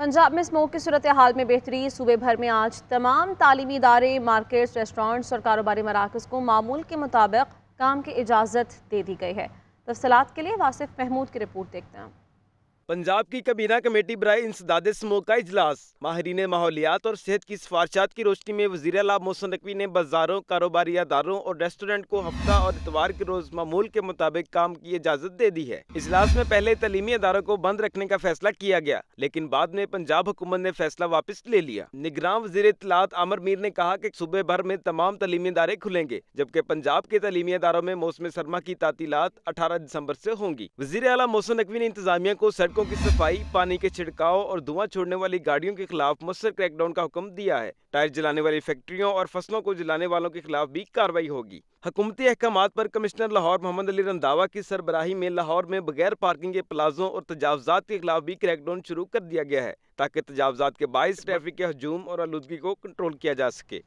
पंजाब में स्मोक की सूरत हाल में बेहतरी सूबे भर में आज तमाम तालीमी इदारे मार्केट्स रेस्टोरेंट्स और कारोबारी मराकज़ को मामूल के मुताबिक काम की इजाज़त दे दी गई है तफसलत के लिए वासिफ महमूद की रिपोर्ट देखते हैं पंजाब की कबीना कमेटी बरए इंसदाद समूह का इजलास माहरीन माहौलियात और सेहत की सिफारशात की रोशनी में वजी अला मोहसन नकवी ने बाजारों कारोबारी अदारों और रेस्टोरेंट को हफ्ता और इतवार के रोज मामूल के मुताबिक काम की इजाज़त दे दी है इजलास में पहले तलीमी अदारों को बंद रखने का फैसला किया गया लेकिन बाद में पंजाब हुकूमत ने फैसला वापस ले लिया निगरान वजीर इतलात आमर मीर ने कहा की सूबे भर में तमाम तलीमी इदारे खुलेंगे जबकि पंजाब के तलीमी अदारों में मौसम सरमा की तातीलत अठारह दिसंबर ऐसी होंगी वजी अला मोहसन नकवी ने इंतजामिया को सड़कों सड़कों की सफाई पानी के छिड़काव और धुआं छोड़ने वाली गाड़ियों के खिलाफ मुस्तर क्रैकडाउन का हुक्म दिया है टायर जलाने वाली फैक्ट्रियों और फसलों को जलाने वालों के खिलाफ भी कार्रवाई होगी हुकूमती अहकाम पर कमिश्नर लाहौर मोहम्मद अली रंधावा की सरबराही में लाहौर में बगैर पार्किंग के प्लाजों और तजावजात के खिलाफ भी क्रैकडाउन शुरू कर दिया गया है ताकि तजावजात के बायस ट्रैफिक के हजूम और आलूदगी को कंट्रोल किया जा सके